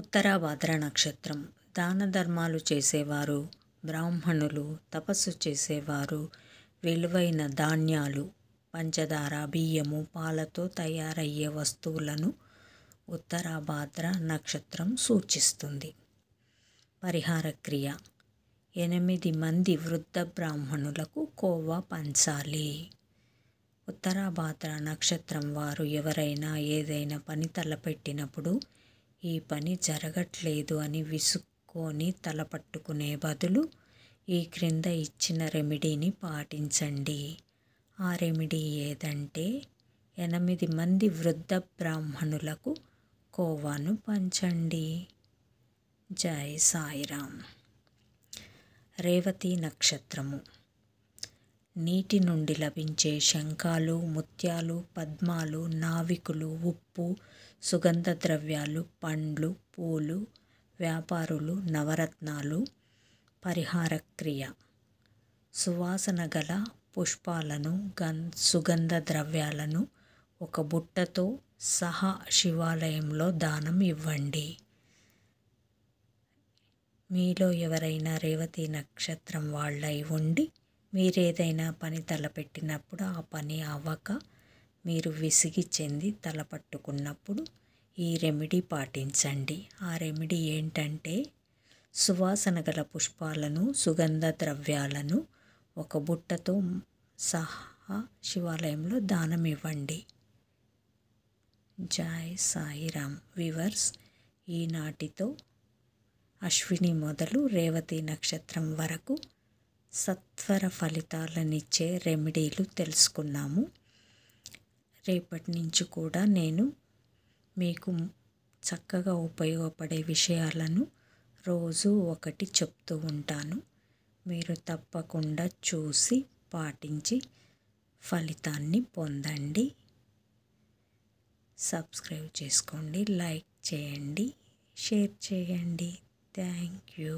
ఉత్తరాభాద్ర నక్షత్రం దాన ధర్మాలు చేసేవారు బ్రాహ్మణులు తపస్సు చేసేవారు విలువైన ధాన్యాలు పంచదార బియ్యము పాలతో తయారయ్యే వస్తువులను ఉత్తరాభాద్ర నక్షత్రం సూచిస్తుంది పరిహార క్రియ ఎనిమిది మంది వృద్ధ బ్రాహ్మణులకు కోవా పంచాలి ఉత్తరాభాద్ర నక్షత్రం వారు ఎవరైనా ఏదైనా పని తలపెట్టినప్పుడు ఈ పని జరగట్లేదు అని విసుక్కొని తలపట్టుకునే బదులు ఈ క్రింద ఇచ్చిన రెమెడీని పాటించండి ఆ రెమెడీ ఏదంటే ఎనిమిది మంది వృద్ధ బ్రాహ్మణులకు కోవాను పంచండి జై సాయిరాం రేవతి నక్షత్రము నీటి నుండి లభించే శంఖాలు ముత్యాలు పద్మాలు నావికులు ఉప్పు సుగంధ ద్రవ్యాలు పండ్లు పూలు వ్యాపారులు నవరత్నాలు పరిహార క్రియ సువాసన గల పుష్పాలను గన్ సుగంధ ద్రవ్యాలను ఒక బుట్టతో సహా శివాలయంలో దానం ఇవ్వండి మీలో ఎవరైనా రేవతి నక్షత్రం వాళ్ళై ఉండి మీరు ఏదైనా పని తలపెట్టినప్పుడు ఆ పని అవ్వక మీరు విసిగి చెంది తల పట్టుకున్నప్పుడు ఈ రెమెడీ పాటించండి ఆ రెమెడీ ఏంటంటే సువాసన గల పుష్పాలను సుగంధ ద్రవ్యాలను ఒక బుట్టతో సహా శివాలయంలో దానం ఇవ్వండి జాయ్ సాయిరామ్ వివర్స్ ఈనాటితో అశ్విని మొదలు రేవతి నక్షత్రం వరకు సత్వర ఫలితాలనిచ్చే రెమెడీలు తెలుసుకున్నాము రేపటి నుంచి కూడా నేను మీకు చక్కగా ఉపయోగపడే విషయాలను రోజు ఒకటి చెప్తూ ఉంటాను మీరు తప్పకుండా చూసి పాటించి ఫలితాన్ని పొందండి సబ్స్క్రైబ్ చేసుకోండి లైక్ చేయండి షేర్ చేయండి థ్యాంక్ యూ